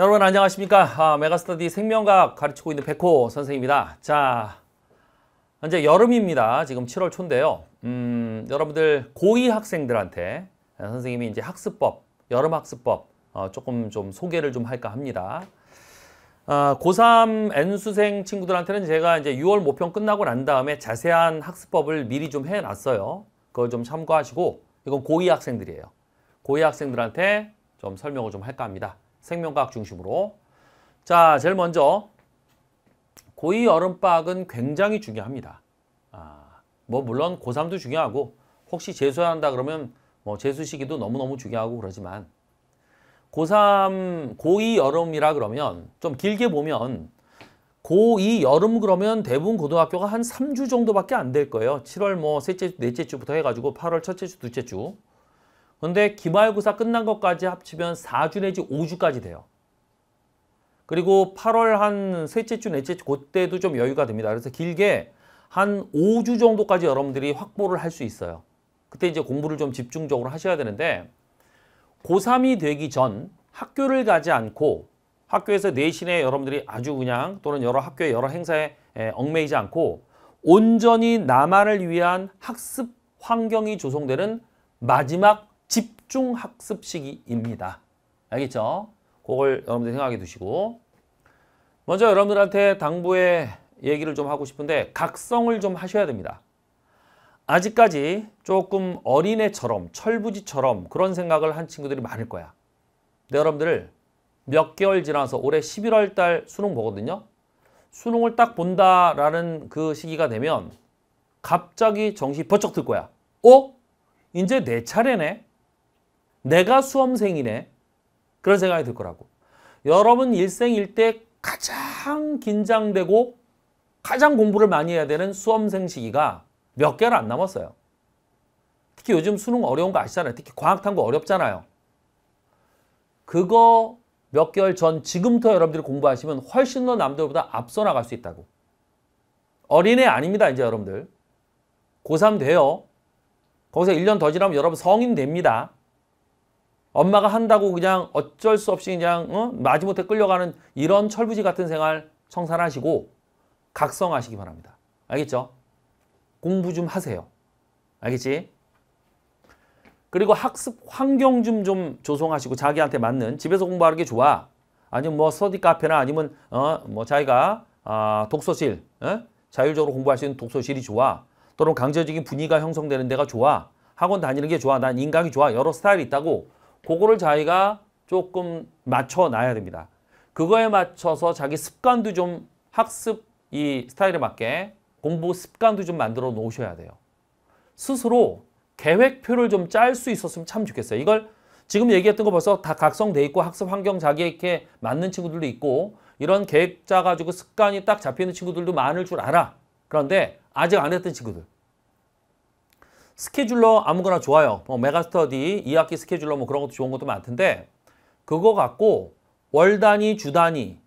여러분 안녕하십니까 아, 메가스터디 생명학 과 가르치고 있는 백호 선생입니다 자 현재 여름입니다 지금 7월 초인데요 음, 여러분들 고2 학생들한테 선생님이 이제 학습법 여름 학습법 어, 조금 좀 소개를 좀 할까 합니다 어, 아, 고3 N수생 친구들한테는 제가 이제 6월 모평 끝나고 난 다음에 자세한 학습법을 미리 좀 해놨어요 그걸 좀 참고하시고 이건 고2 학생들이에요 고2 학생들한테 좀 설명을 좀 할까 합니다 생명과학 중심으로. 자, 제일 먼저 고2 여름방학은 굉장히 중요합니다. 아, 뭐 물론 고3도 중요하고 혹시 재수해야 한다 그러면 뭐 재수 시기도 너무너무 중요하고 그러지만 고3, 고2 여름이라 그러면 좀 길게 보면 고2 여름 그러면 대부분 고등학교가 한 3주 정도밖에 안 될 거예요. 7월 뭐 셋째 넷째 주부터 해가지고 8월 첫째 주, 둘째 주. 근데 기말고사 끝난 것까지 합치면 4주 내지 5주까지 돼요. 그리고 8월 한 셋째 주, 넷째 주 그때도 좀 여유가 됩니다. 그래서 길게 한 5주 정도까지 여러분들이 확보를 할 수 있어요. 그때 이제 공부를 좀 집중적으로 하셔야 되는데 고3이 되기 전 학교를 가지 않고 학교에서 내신에 여러분들이 아주 그냥 또는 여러 학교의 여러 행사에 얽매이지 않고 온전히 나만을 위한 학습 환경이 조성되는 마지막 집중학습 시기입니다. 알겠죠? 그걸 여러분들 생각해 두시고 먼저 여러분들한테 당부의 얘기를 좀 하고 싶은데 각성을 좀 하셔야 됩니다. 아직까지 조금 어린애처럼 철부지처럼 그런 생각을 한 친구들이 많을 거야. 근데 여러분들몇 개월 지나서 올해 11월 달 수능 보거든요. 수능을 딱 본다라는 그 시기가 되면 갑자기 정신이 번쩍 들 거야. 어? 이제 내 차례네? 내가 수험생이네. 그런 생각이 들 거라고. 여러분 일생일 대 가장 긴장되고 가장 공부를 많이 해야 되는 수험생 시기가 몇 개월 안 남았어요. 특히 요즘 수능 어려운 거 아시잖아요. 특히 과학탐구 어렵잖아요. 그거 몇 개월 전 지금부터 여러분들이 공부하시면 훨씬 더 남들보다 앞서 나갈 수 있다고. 어린애 아닙니다. 이제 여러분들. 고3 돼요. 거기서 1년 더 지나면 여러분 성인 됩니다. 엄마가 한다고 그냥 어쩔 수 없이 그냥 어? 마지못해 끌려가는 이런 철부지 같은 생활 청산하시고 각성하시기 바랍니다. 알겠죠? 공부 좀 하세요. 알겠지? 그리고 학습 환경 좀, 좀 조성하시고 자기한테 맞는 집에서 공부하는 게 좋아. 아니면 뭐스디 카페나 아니면 어, 뭐 자기가 아, 독서실 에? 어? 자율적으로 공부할 수 있는 독서실이 좋아. 또는 강제적인 분위기가 형성되는 데가 좋아. 학원 다니는 게 좋아. 난인간이 좋아. 여러 스타일이 있다고 그거를 자기가 조금 맞춰놔야 됩니다. 그거에 맞춰서 자기 습관도 좀 학습 이 스타일에 맞게 공부 습관도 좀 만들어 놓으셔야 돼요. 스스로 계획표를 좀 짤 수 있었으면 참 좋겠어요. 이걸 지금 얘기했던 거 벌써 다 각성돼 있고 학습 환경 자기에게 맞는 친구들도 있고 이런 계획 짜가지고 습관이 딱 잡히는 친구들도 많을 줄 알아. 그런데 아직 안 했던 친구들 스케줄러 아무거나 좋아요. 뭐 메가스터디, 2학기 스케줄러 뭐 그런 것도 좋은 것도 많던데 그거 갖고 월 단위, 주 단위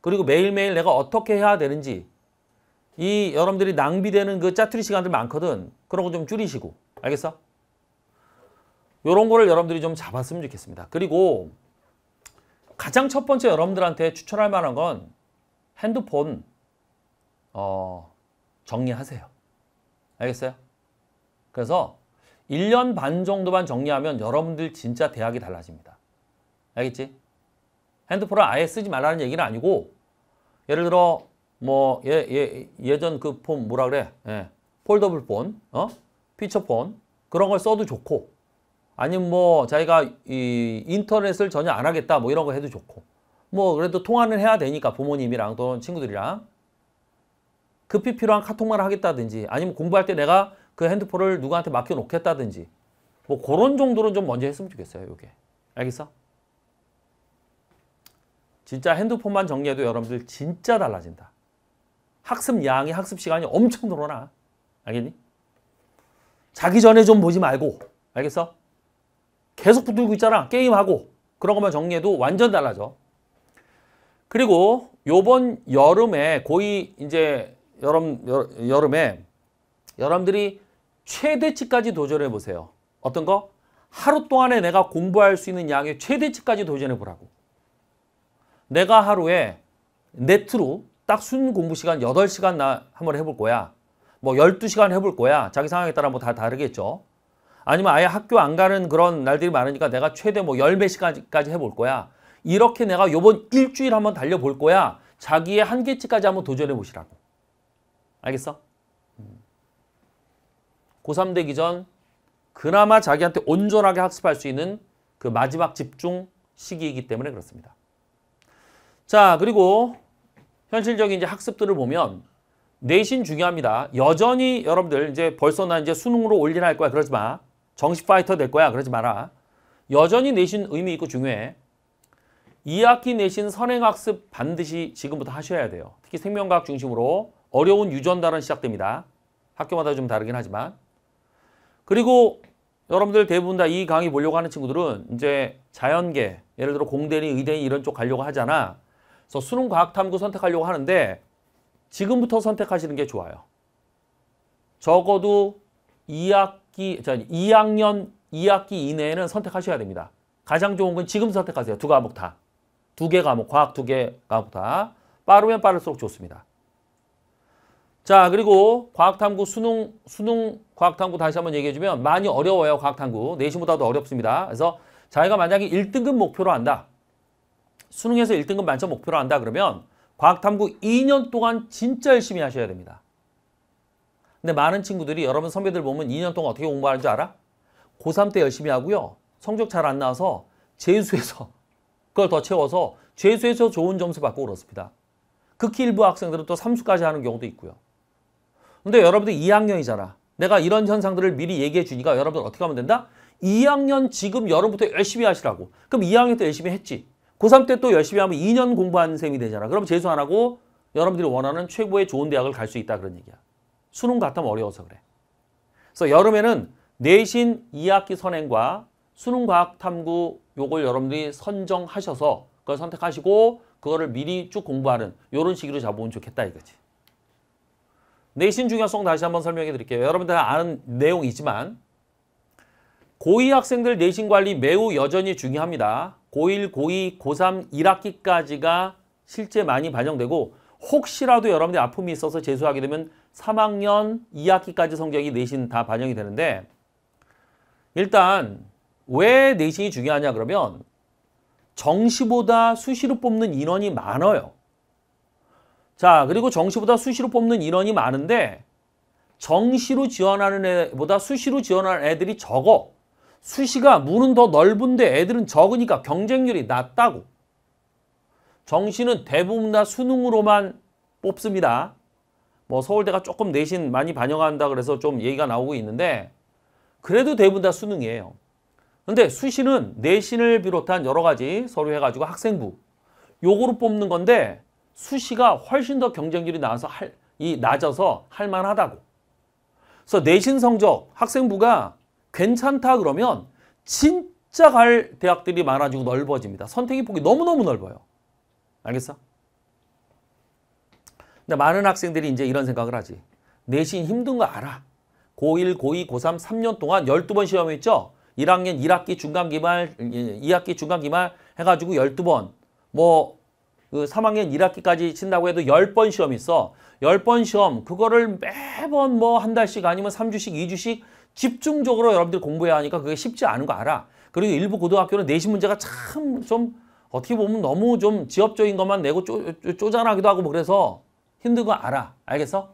그리고 매일매일 내가 어떻게 해야 되는지 이 여러분들이 낭비되는 그 짜투리 시간들 많거든. 그런 거 좀 줄이시고 알겠어? 요런 거를 여러분들이 좀 잡았으면 좋겠습니다. 그리고 가장 첫 번째 여러분들한테 추천할 만한 건 핸드폰 어, 정리하세요. 알겠어요? 그래서 1년 반 정도만 정리하면 여러분들 진짜 대학이 달라집니다. 알겠지? 핸드폰을 아예 쓰지 말라는 얘기는 아니고 예를 들어 뭐 예, 예, 예전 그 폰 뭐라 그래? 예, 폴더블 폰, 어? 피처폰 그런 걸 써도 좋고 아니면 뭐 자기가 이 인터넷을 전혀 안 하겠다 뭐 이런 거 해도 좋고 뭐 그래도 통화는 해야 되니까 부모님이랑 또는 친구들이랑 급히 필요한 카톡만 하겠다든지 아니면 공부할 때 내가 그 핸드폰을 누구한테 맡겨놓겠다든지 뭐 그런 정도는 좀 먼저 했으면 좋겠어요. 이게 알겠어? 진짜 핸드폰만 정리해도 여러분들 진짜 달라진다. 학습 양이 학습 시간이 엄청 늘어나. 알겠니? 자기 전에 좀 보지 말고 알겠어? 계속 붙들고 있잖아. 게임하고 그런 것만 정리해도 완전 달라져. 그리고 요번 여름에 거의 이제 여름 여름에 여러분들이 최대치까지 도전해 보세요. 어떤 거? 하루 동안에 내가 공부할 수 있는 양의 최대치까지 도전해 보라고. 내가 하루에 네트로 딱 순 공부 시간 8시간 나 한번 해볼 거야. 뭐 12시간 해볼 거야. 자기 상황에 따라 뭐 다 다르겠죠. 아니면 아예 학교 안 가는 그런 날들이 많으니까 내가 최대 뭐 10몇 시간까지 해볼 거야. 이렇게 내가 요번 일주일 한번 달려볼 거야. 자기의 한계치까지 한번 도전해 보시라고. 알겠어? 고3 되기 전 그나마 자기한테 온전하게 학습할 수 있는 그 마지막 집중 시기이기 때문에 그렇습니다. 자, 그리고 현실적인 이제 학습들을 보면 내신 중요합니다. 여전히 여러분들 이제 벌써 나 이제 수능으로 올리나할 거야 그러지 마. 정식 파이터 될 거야 그러지 마라. 여전히 내신 의미 있고 중요해. 2학기 내신 선행학습 반드시 지금부터 하셔야 돼요. 특히 생명과학 중심으로 어려운 유전단원 시작됩니다. 학교마다 좀 다르긴 하지만 그리고 여러분들 대부분 다 이 강의 보려고 하는 친구들은 이제 자연계, 예를 들어 공대니 의대니 이런 쪽 가려고 하잖아. 그래서 수능 과학탐구 선택하려고 하는데 지금부터 선택하시는 게 좋아요. 적어도 2학기, 자, 2학년 2학기 이내에는 선택하셔야 됩니다. 가장 좋은 건 지금 선택하세요. 두 과목 다. 두 개 과목, 과학 두 개 과목 다. 빠르면 빠를수록 좋습니다. 자 그리고 과학탐구 수능 수능 과학탐구 다시 한번 얘기해주면 많이 어려워요 과학탐구 내신보다도 어렵습니다 그래서 자기가 만약에 1등급 목표로 한다 수능에서 1등급 만점 목표로 한다 그러면 과학탐구 2년 동안 진짜 열심히 하셔야 됩니다 근데 많은 친구들이 여러분 선배들 보면 2년 동안 어떻게 공부하는 줄 알아? 고3 때 열심히 하고요 성적 잘 안 나와서 재수해서 그걸 더 채워서 재수해서 좋은 점수 받고 그렇습니다 극히 일부 학생들은 또 삼수까지 하는 경우도 있고요 근데 여러분들 2학년이잖아. 내가 이런 현상들을 미리 얘기해 주니까 여러분들 어떻게 하면 된다? 2학년 지금 여러분부터 열심히 하시라고. 그럼 2학년 때 열심히 했지. 고3 때 또 열심히 하면 2년 공부하는 셈이 되잖아. 그럼 재수 안 하고 여러분들이 원하는 최고의 좋은 대학을 갈 수 있다 그런 얘기야. 수능 같으면 어려워서 그래. 그래서 여름에는 내신 2학기 선행과 수능 과학 탐구 요걸 여러분들이 선정하셔서 그걸 선택하시고 그거를 미리 쭉 공부하는 요런 식으로 잡으면 좋겠다 이거지. 내신 중요성 다시 한번 설명해 드릴게요. 여러분들 아는 내용이지만 고2 학생들 내신 관리 매우 여전히 중요합니다. 고1, 고2, 고3, 1학기까지가 실제 많이 반영되고 혹시라도 여러분들 아픔이 있어서 재수하게 되면 3학년 2학기까지 성적이 내신 다 반영이 되는데 일단 왜 내신이 중요하냐 그러면 정시보다 수시로 뽑는 인원이 많아요. 자 그리고 정시보다 수시로 뽑는 인원이 많은데 정시로 지원하는 애보다 수시로 지원하는 애들이 적어 수시가 문은 더 넓은데 애들은 적으니까 경쟁률이 낮다고 정시는 대부분 다 수능으로만 뽑습니다 뭐 서울대가 조금 내신 많이 반영한다 그래서 좀 얘기가 나오고 있는데 그래도 대부분 다 수능이에요 근데 수시는 내신을 비롯한 여러 가지 서류 해가지고 학생부 요거로 뽑는 건데 수시가 훨씬 더 경쟁률이 나와서 할, 이 낮아서 할만하다고. 그래서 내신 성적 학생부가 괜찮다 그러면 진짜 갈 대학들이 많아지고 넓어집니다. 선택의 폭이 너무너무 넓어요. 알겠어? 근데 많은 학생들이 이제 이런 생각을 하지. 내신 힘든 거 알아. 고1, 고2, 고3 3년 동안 12번 시험했죠? 1학년 1학기 중간기말, 2학기 중간기말 해가지고 12번. 뭐그 3학년 1학기까지 친다고 해도 10번 시험 있어. 10번 시험 그거를 매번 뭐 한 달씩 아니면 3주씩 2주씩 집중적으로 여러분들 공부해야 하니까 그게 쉽지 않은 거 알아. 그리고 일부 고등학교는 내신 문제가 참 좀 어떻게 보면 너무 좀 지엽적인 것만 내고 쪼, 쪼잔하기도 쪼 하고 뭐 그래서 힘든 거 알아. 알겠어?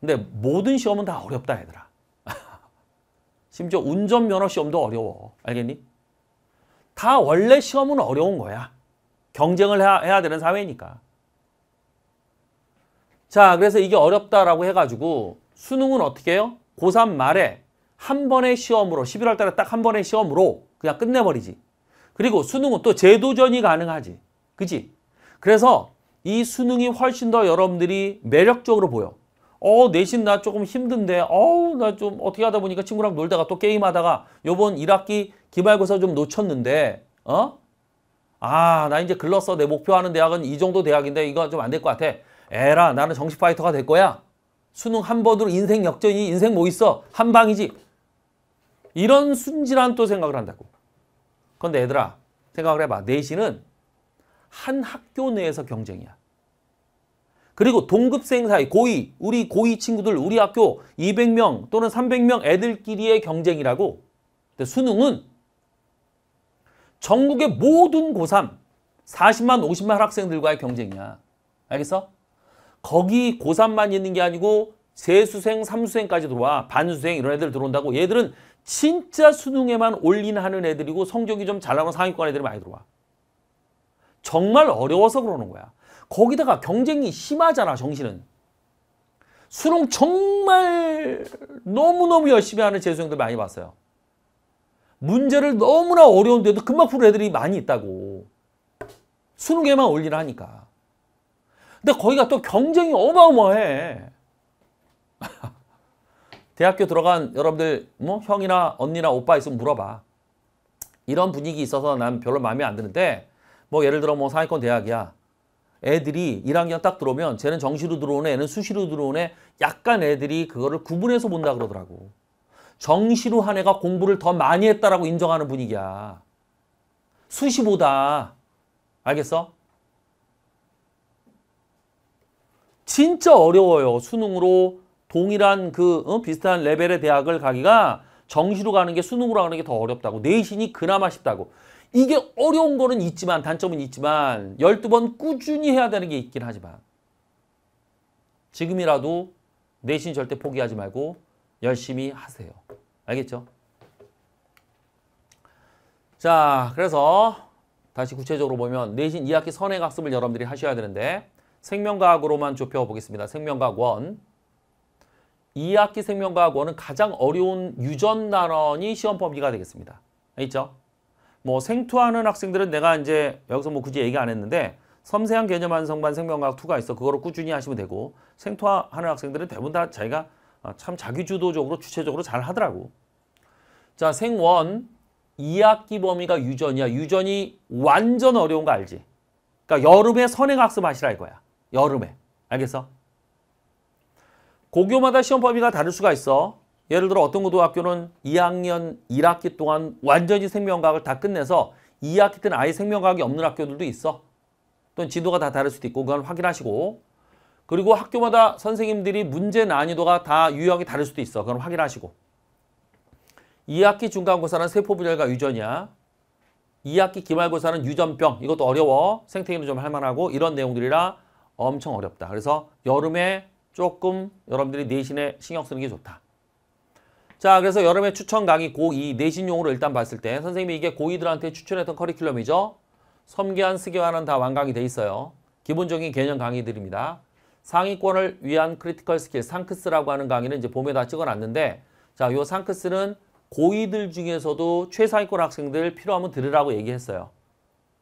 근데 모든 시험은 다 어렵다 얘들아. 심지어 운전면허 시험도 어려워. 알겠니? 다 원래 시험은 어려운 거야. 경쟁을 해야, 되는 사회니까. 자, 그래서 이게 어렵다라고 해가지고 수능은 어떻게 해요? 고3 말에 한 번의 시험으로 11월 달에 딱 한 번의 시험으로 그냥 끝내버리지. 그리고 수능은 또 재도전이 가능하지. 그지? 그래서 이 수능이 훨씬 더 여러분들이 매력적으로 보여. 어, 내신 나 조금 힘든데, 어우, 나 좀 어떻게 하다 보니까 친구랑 놀다가 또 게임하다가 요번 1학기 기말고사 좀 놓쳤는데, 어? 아, 나 이제 글렀어. 내 목표하는 대학은 이 정도 대학인데 이거 좀 안 될 것 같아. 에라, 나는 정식 파이터가 될 거야. 수능 한 번으로 인생 역전이 인생 뭐 있어? 한 방이지. 이런 순진한 또 생각을 한다고. 그런데 얘들아, 생각을 해봐. 내신은 한 학교 내에서 경쟁이야. 그리고 동급생 사이, 고2, 우리 고2 친구들, 우리 학교 200명 또는 300명 애들끼리의 경쟁이라고. 근데 수능은 전국의 모든 고3 40만 50만 학생들과의 경쟁이야. 알겠어? 거기 고3만 있는 게 아니고 세수생, 삼수생까지 들어와 반수생 이런 애들 들어온다고 얘들은 진짜 수능에만 올인하는 애들이고 성적이 좀 잘 나오는 상위권 애들이 많이 들어와. 정말 어려워서 그러는 거야. 거기다가 경쟁이 심하잖아 정신은. 수능 정말 너무너무 열심히 하는 재수생들 많이 봤어요. 문제를 너무나 어려운데도 금방 푸는 애들이 많이 있다고. 2 0개만 올리라 하니까. 근데 거기가 또 경쟁이 어마어마해. 대학교 들어간 여러분들 뭐 형이나 언니나 오빠 있으면 물어봐. 이런 분위기 있어서 난 별로 마음에 안 드는데 뭐 예를 들어 뭐 상위권 대학이야. 애들이 1학년 딱 들어오면 쟤는 정시로 들어오네, 애는 수시로 들어오네. 약간 애들이 그거를 구분해서 본다 그러더라고. 정시로 한 애가 공부를 더 많이 했다라고 인정하는 분위기야. 수시보다. 알겠어? 진짜 어려워요. 수능으로 동일한 그 어? 비슷한 레벨의 대학을 가기가 정시로 가는 게 수능으로 가는 게 더 어렵다고. 내신이 그나마 쉽다고. 이게 어려운 거는 있지만 단점은 있지만 12번 꾸준히 해야 되는 게 있긴 하지만 지금이라도 내신 절대 포기하지 말고 열심히 하세요. 알겠죠? 자, 그래서 다시 구체적으로 보면 내신 2학기 선행학습을 여러분들이 하셔야 되는데 생명과학으로만 좁혀보겠습니다. 생명과학 1. 2학기 생명과학 1은 가장 어려운 유전 단원이 시험 범위가 되겠습니다. 알겠죠? 뭐 생투하는 학생들은 내가 이제 여기서 뭐 굳이 얘기 안 했는데 섬세한 개념 완성반 생명과학 2가 있어. 그거를 꾸준히 하시면 되고 생투하는 학생들은 대부분 다 자기가 아, 참 자기주도적으로 주체적으로 잘 하더라고. 자 생원 2학기 범위가 유전이야. 유전이 완전 어려운 거 알지? 그러니까 여름에 선행학습 하시라 이거야. 여름에. 알겠어? 고교마다 시험 범위가 다를 수가 있어. 예를 들어 어떤 고등학교는 2학년 1학기 동안 완전히 생명과학을 다 끝내서 2학기 때는 아예 생명과학이 없는 학교들도 있어. 또는 지도가 다 다를 수도 있고 그건 확인하시고 그리고 학교마다 선생님들이 문제 난이도가 다 유형이 다를 수도 있어. 그건 확인하시고. 2학기 중간고사는 세포 분열과 유전이야. 2학기 기말고사는 유전병. 이것도 어려워. 생태계는 좀 할만하고 이런 내용들이라 엄청 어렵다. 그래서 여름에 조금 여러분들이 내신에 신경 쓰는 게 좋다. 자, 그래서 여름에 추천 강의 고2 내신용으로 일단 봤을 때 선생님이 이게 고2들한테 추천했던 커리큘럼이죠. 섬기한, 스기와는다 완강이 돼 있어요. 기본적인 개념 강의들입니다. 상위권을 위한 크리티컬 스킬 상크스라고 하는 강의는 이제 봄에다 찍어놨는데 자, 요 상크스는 고위들 중에서도 최상위권 학생들 필요하면 들으라고 얘기했어요.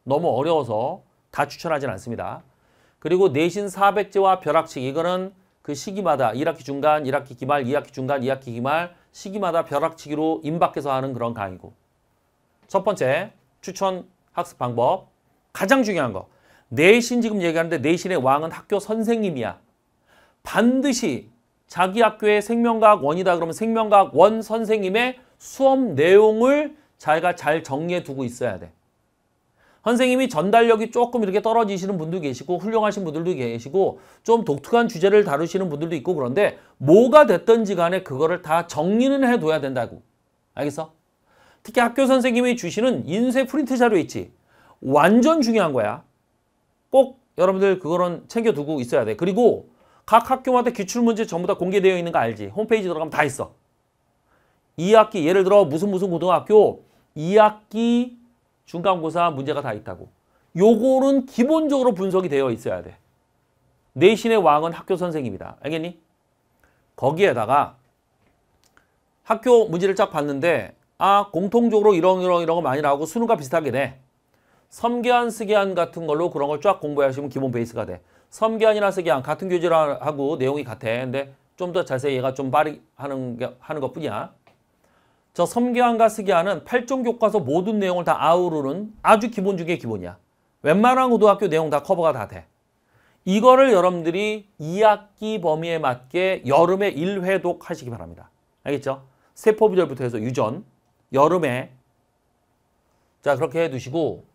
너무 어려워서 다 추천하진 않습니다. 그리고 내신 400제와 벼락치기 이거는 그 시기마다 1학기 중간, 1학기 기말, 2학기 중간, 2학기 기말 시기마다 벼락치기로 임박해서 하는 그런 강의고 첫 번째 추천 학습 방법 가장 중요한 거 내신 지금 얘기하는데 내신의 왕은 학교 선생님이야. 반드시 자기 학교의 생명과학 원이다 그러면 생명과학 원 선생님의 수업 내용을 자기가 잘 정리해 두고 있어야 돼. 선생님이 전달력이 조금 이렇게 떨어지시는 분도 계시고 훌륭하신 분들도 계시고 좀 독특한 주제를 다루시는 분들도 있고 그런데 뭐가 됐든지 간에 그거를 다 정리는 해둬야 된다고. 알겠어? 특히 학교 선생님이 주시는 인쇄 프린트 자료 있지. 완전 중요한 거야. 꼭 여러분들 그거는 챙겨두고 있어야 돼. 그리고 각 학교마다 기출문제 전부 다 공개되어 있는 거 알지? 홈페이지 들어가면 다 있어. 2학기 예를 들어 무슨 무슨 고등학교 2학기 중간고사 문제가 다 있다고. 요거는 기본적으로 분석이 되어 있어야 돼. 내신의 왕은 학교 선생입니다. 알겠니? 거기에다가 학교 문제를 쫙 봤는데 아 공통적으로 이런 이런 이런 거 많이 나오고 수능과 비슷하게 돼. 섬기안쓰기안 같은 걸로 그런 걸 쫙 공부하시면 기본 베이스가 돼. 섬계안이나 쓰계안 같은 교재하고 내용이 같아. 근데 좀 더 자세히 얘가 좀 빠르게 하는, 하는 것뿐이야. 저 섬계안과 쓰계안은 8종 교과서 모든 내용을 다 아우르는 아주 기본 중의 기본이야. 웬만한 고등학교 내용 다 커버가 다 돼. 이거를 여러분들이 2학기 범위에 맞게 여름에 1회독 하시기 바랍니다. 알겠죠? 세포부절부터 해서 유전, 여름에 자 그렇게 해두시고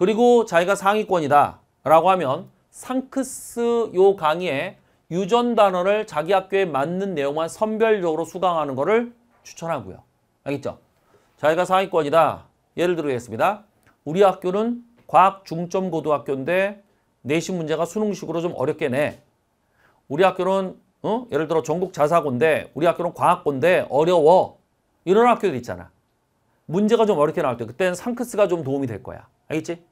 그리고 자기가 상위권이다 라고 하면 상크스 요 강의에 유전 단어를 자기 학교에 맞는 내용만 선별적으로 수강하는 거를 추천하고요. 알겠죠? 자기가 상위권이다. 예를 들겠습니다. 어 우리 학교는 과학 중점 고등학교인데 내신 문제가 수능식으로 좀 어렵게 내. 우리 학교는 어? 예를 들어 전국 자사고인데 우리 학교는 과학고인데 어려워. 이런 학교들 있잖아. 문제가 좀 어렵게 나올 때 그때는 상크스가 좀 도움이 될 거야. 알겠지?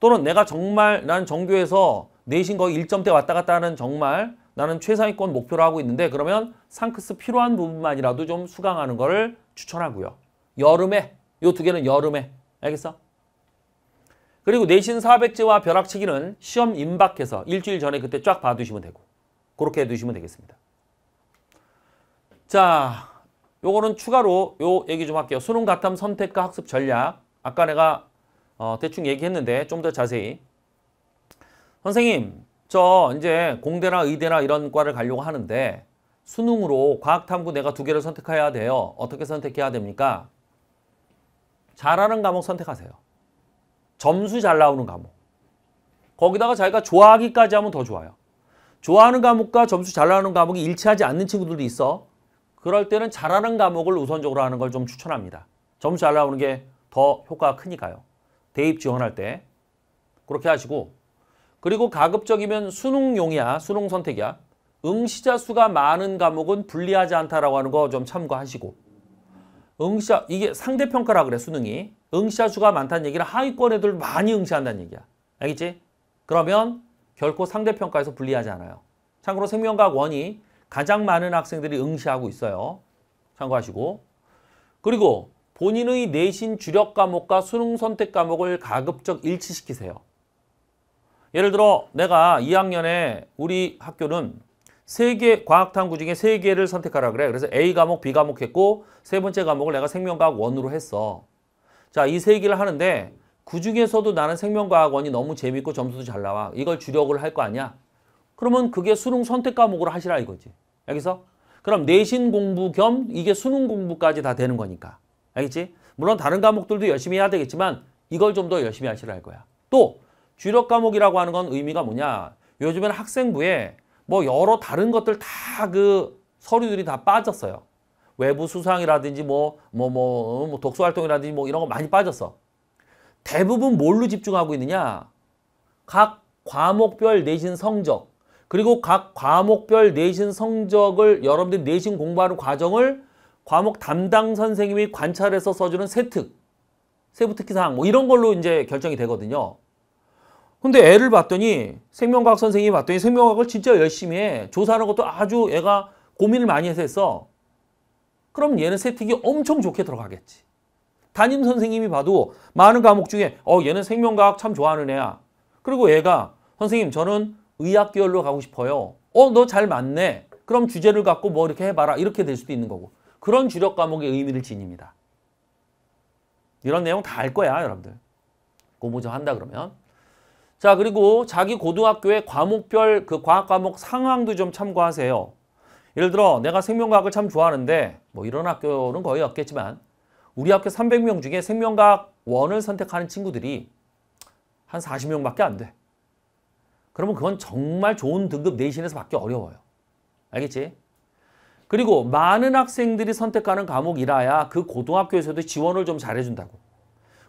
또는 내가 정말 나는 정교에서 내신 거의 1점대 왔다 갔다 하는 정말 나는 최상위권 목표로 하고 있는데 그러면 상크스 필요한 부분만이라도 좀 수강하는 거를 추천하고요. 여름에 요 두 개는 여름에 알겠어? 그리고 내신 400제와 벼락치기는 시험 임박해서 일주일 전에 그때 쫙 봐두시면 되고 그렇게 해두시면 되겠습니다. 자, 요거는 추가로 요 얘기 좀 할게요. 수능 가탐 선택과 학습 전략 아까 내가 어, 대충 얘기했는데 좀 더 자세히. 선생님, 저 이제 공대나 의대나 이런 과를 가려고 하는데 수능으로 과학탐구 내가 두 개를 선택해야 돼요. 어떻게 선택해야 됩니까? 잘하는 과목 선택하세요. 점수 잘 나오는 과목. 거기다가 자기가 좋아하기까지 하면 더 좋아요. 좋아하는 과목과 점수 잘 나오는 과목이 일치하지 않는 친구들도 있어. 그럴 때는 잘하는 과목을 우선적으로 하는 걸 좀 추천합니다. 점수 잘 나오는 게 더 효과가 크니까요. 대입 지원할 때 그렇게 하시고 그리고 가급적이면 수능용이야 수능 선택이야 응시자 수가 많은 과목은 불리하지 않다라고 하는 거 좀 참고하시고 응시자 이게 상대평가라 그래 수능이 응시자 수가 많다는 얘기는 하위권 애들 많이 응시한다는 얘기야 알겠지? 그러면 결코 상대평가에서 불리하지 않아요 참고로 생명과학 원이 가장 많은 학생들이 응시하고 있어요 참고하시고 그리고 본인의 내신 주력 과목과 수능 선택 과목을 가급적 일치시키세요. 예를 들어 내가 2학년에 우리 학교는 세 개 과학탐구 중에 세 개를 선택하라 그래. 그래서 A 과목, B 과목 했고 세 번째 과목을 내가 생명과학 1으로 했어. 자, 이세 개를 하는데 그 중에서도 나는 생명과학 1이 너무 재밌고 점수도 잘 나와. 이걸 주력을 할 거 아니야. 그러면 그게 수능 선택 과목으로 하시라 이거지. 여기서 그럼 내신 공부 겸 이게 수능 공부까지 다 되는 거니까. 알겠지? 물론 다른 과목들도 열심히 해야 되겠지만 이걸 좀 더 열심히 하시라 할 거야. 또 주력 과목이라고 하는 건 의미가 뭐냐? 요즘에는 학생부에 뭐 여러 다른 것들 다 그 서류들이 다 빠졌어요. 외부 수상이라든지 뭐뭐뭐뭐 뭐, 뭐, 어, 뭐 독서 활동이라든지 뭐 이런 거 많이 빠졌어. 대부분 뭘로 집중하고 있느냐? 각 과목별 내신 성적 그리고 각 과목별 내신 성적을 여러분들 내신 공부하는 과정을 과목 담당 선생님이 관찰해서 써주는 세특, 세부특기 사항 뭐 이런 걸로 이제 결정이 되거든요. 근데 애를 봤더니 생명과학 선생님이 봤더니 생명과학을 진짜 열심히 해. 조사하는 것도 아주 애가 고민을 많이 해서 했어. 그럼 얘는 세특이 엄청 좋게 들어가겠지. 담임 선생님이 봐도 많은 과목 중에 어 얘는 생명과학 참 좋아하는 애야. 그리고 애가 선생님 저는 의학 계열로 가고 싶어요. 어너 잘 맞네. 그럼 주제를 갖고 뭐 이렇게 해봐라 이렇게 될 수도 있는 거고 그런 주력 과목의 의미를 지닙니다. 이런 내용 다 알 거야 여러분들. 고무적 한다 그러면. 자 그리고 자기 고등학교의 과목별 그 과학 과목 상황도 좀 참고하세요. 예를 들어 내가 생명과학을 참 좋아하는데 뭐 이런 학교는 거의 없겠지만 우리 학교 300명 중에 생명과학 원을 선택하는 친구들이 한 40명밖에 안 돼. 그러면 그건 정말 좋은 등급 내신에서 받기 어려워요. 알겠지? 그리고 많은 학생들이 선택하는 과목이라야 그 고등학교에서도 지원을 좀 잘해준다고.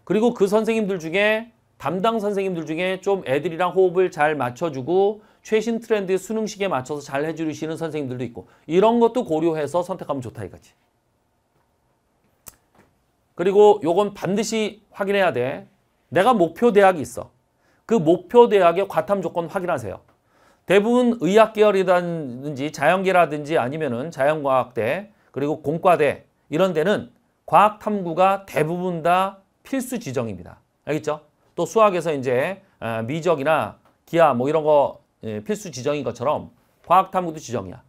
그리고 그 선생님들 중에 담당 선생님들 중에 좀 애들이랑 호흡을 잘 맞춰주고 최신 트렌드의 수능식에 맞춰서 잘 해주시는 선생님들도 있고 이런 것도 고려해서 선택하면 좋다 이거지. 그리고 요건 반드시 확인해야 돼. 내가 목표 대학이 있어. 그 목표 대학의 과탐 조건 확인하세요. 대부분 의학계열이라든지 자연계라든지 아니면은 자연과학대 그리고 공과대 이런 데는 과학 탐구가 대부분 다 필수 지정입니다. 알겠죠? 또 수학에서 이제 어, 미적이나 기하 뭐 이런 거 예, 필수 지정인 것처럼 과학 탐구도 지정이야.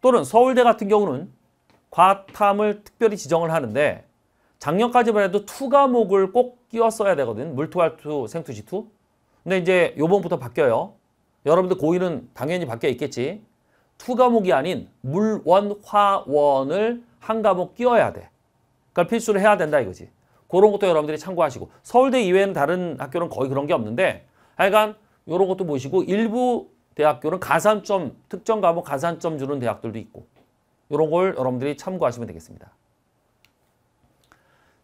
또는 서울대 같은 경우는 과탐을 특별히 지정을 하는데 작년까지만 해도 투 과목을 꼭 끼웠어야 되거든. 물투, 알투, 생투, 지투. 근데 이제 요번부터 바뀌어요. 여러분들 고의는 당연히 바뀌어 있겠지. 투 과목이 아닌 물, 원, 화, 원을 한 과목 끼워야 돼. 그러 필수로 해야 된다 이거지. 그런 것도 여러분들이 참고하시고 서울대 이외에는 다른 학교는 거의 그런 게 없는데 하여간 이런 것도 보시고 일부 대학교는 가산점, 특정 과목 가산점 주는 대학들도 있고 이런 걸 여러분들이 참고하시면 되겠습니다.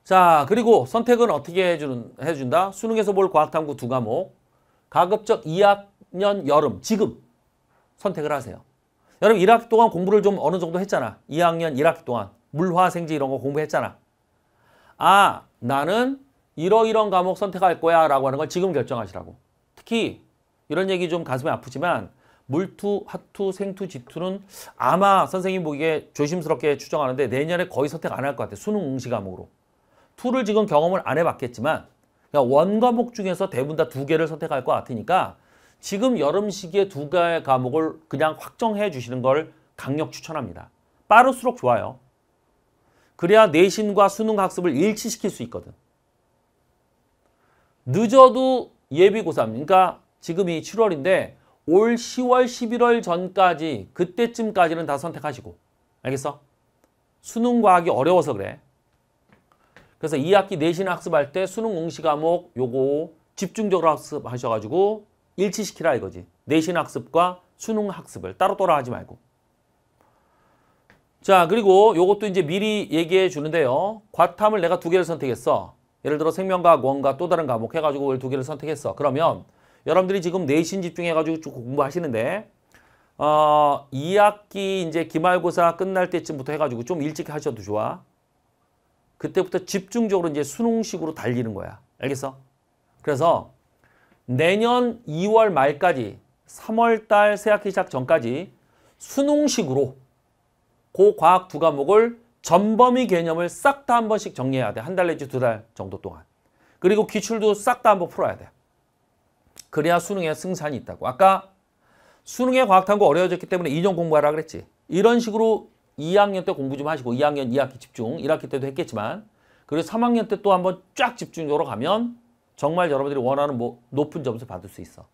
자, 그리고 선택은 어떻게 해주 해준다? 수능에서 볼 과학탐구 두 과목, 가급적 2학 2학년 여름, 지금 선택을 하세요. 여러분 1학기 동안 공부를 좀 어느 정도 했잖아. 2학년 1학기 동안 물화생지 이런 거 공부했잖아. 아 나는 이러이런 과목 선택할 거야 라고 하는 걸 지금 결정하시라고. 특히 이런 얘기 좀 가슴이 아프지만 물투, 하투, 생투, 지투는 아마 선생님 보기에 조심스럽게 추정하는데 내년에 거의 선택 안 할 것 같아. 수능 응시 과목으로. 투를 지금 경험을 안 해봤겠지만 원 과목 중에서 대부분 다 두 개를 선택할 것 같으니까 지금 여름 시기에 두 가지 과목을 그냥 확정해 주시는 걸 강력 추천합니다. 빠를수록 좋아요. 그래야 내신과 수능 학습을 일치시킬 수 있거든. 늦어도 예비고3, 그러니까 지금이 7월인데 올 10월, 11월 전까지 그때쯤까지는 다 선택하시고 알겠어? 수능 과학이 어려워서 그래. 그래서 2학기 내신 학습할 때 수능 응시 과목 요거 집중적으로 학습하셔가지고 일치시키라 이거지. 내신 학습과 수능 학습을 따로따로 하지 말고. 자 그리고 이것도 이제 미리 얘기해 주는데요. 과탐을 내가 두 개를 선택했어. 예를 들어 생명과학, 원과 또 다른 과목 해가지고 이두 개를 선택했어. 그러면 여러분들이 지금 내신 집중해가지고 쭉 공부하시는데 어, 2학기 이제 기말고사 끝날 때쯤부터 해가지고 좀 일찍 하셔도 좋아. 그때부터 집중적으로 이제 수능식으로 달리는 거야. 알겠어? 그래서 내년 2월 말까지 3월 달 새학기 시작 전까지 수능식으로 고과학 두 과목을 전범위 개념을 싹 다 한 번씩 정리해야 돼. 한 달 내지 두 달 정도 동안. 그리고 기출도 싹 다 한 번 풀어야 돼. 그래야 수능에 승산이 있다고. 아까 수능에 과학탐구 어려워졌기 때문에 2전 공부하라 그랬지. 이런 식으로 2학년 때 공부 좀 하시고 2학년 2학기 집중, 1학기 때도 했겠지만 그리고 3학년 때 또 한 번 쫙 집중적으로 가면 정말 여러분들이 원하는 뭐 높은 점수 받을 수 있어.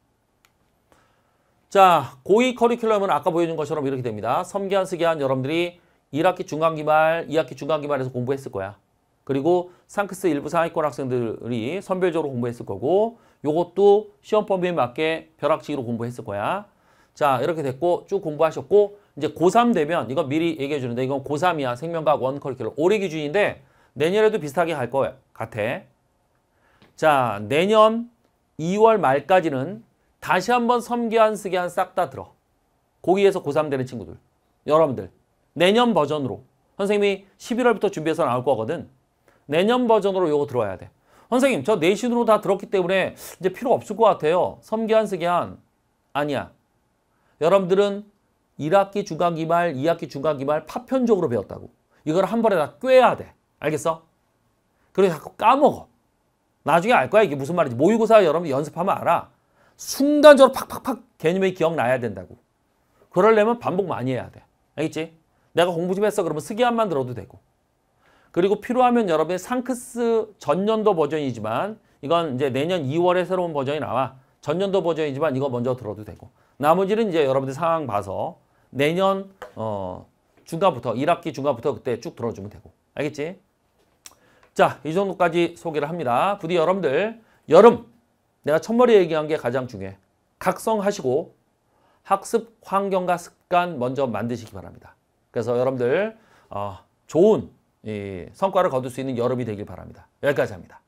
자, 고위 커리큘럼은 아까 보여준 것처럼 이렇게 됩니다. 섬기한, 쓰기한 여러분들이 1학기 중간기말, 2학기 중간기말에서 공부했을 거야. 그리고 상크스 일부 상위권 학생들이 선별적으로 공부했을 거고 요것도 시험 범위에 맞게 벼락치기로 공부했을 거야. 자, 이렇게 됐고 쭉 공부하셨고 이제 고3 되면 이거 미리 얘기해 주는데 이건 고3이야. 생명과학 원 커리큘럼. 올해 기준인데 내년에도 비슷하게 갈 거야. 같아. 자, 내년 2월 말까지는 다시 한번 섬기한 쓰기한 싹 다 들어. 고기에서 고3 되는 친구들. 여러분들 내년 버전으로 선생님이 11월부터 준비해서 나올 거거든. 내년 버전으로 요거 들어와야 돼. 선생님 저 내신으로 다 들었기 때문에 이제 필요 없을 것 같아요. 섬기한 쓰기한 아니야. 여러분들은 1학기 중간 기말, 2학기 중간 기말 파편적으로 배웠다고. 이걸 한 번에 다 꿰야 돼. 알겠어? 그리고 자꾸 까먹어. 나중에 알 거야 이게 무슨 말인지 모의고사 여러분 연습하면 알아 순간적으로 팍팍팍 개념이 기억나야 된다고 그러려면 반복 많이 해야 돼 알겠지? 내가 공부 좀 했어 그러면 쓰기한만 들어도 되고 그리고 필요하면 여러분의 상크스 전년도 버전이지만 이건 이제 내년 2월에 새로운 버전이 나와 전년도 버전이지만 이거 먼저 들어도 되고 나머지는 이제 여러분들 상황 봐서 내년 어 중간부터 1학기 중간부터 그때 쭉 들어주면 되고 알겠지? 자, 이 정도까지 소개를 합니다. 부디 여러분들 여름 내가 첫머리 얘기한 게 가장 중요해. 각성하시고 학습 환경과 습관 먼저 만드시기 바랍니다. 그래서 여러분들 어, 좋은 성과를 거둘 수 있는 여름이 되길 바랍니다. 여기까지 합니다.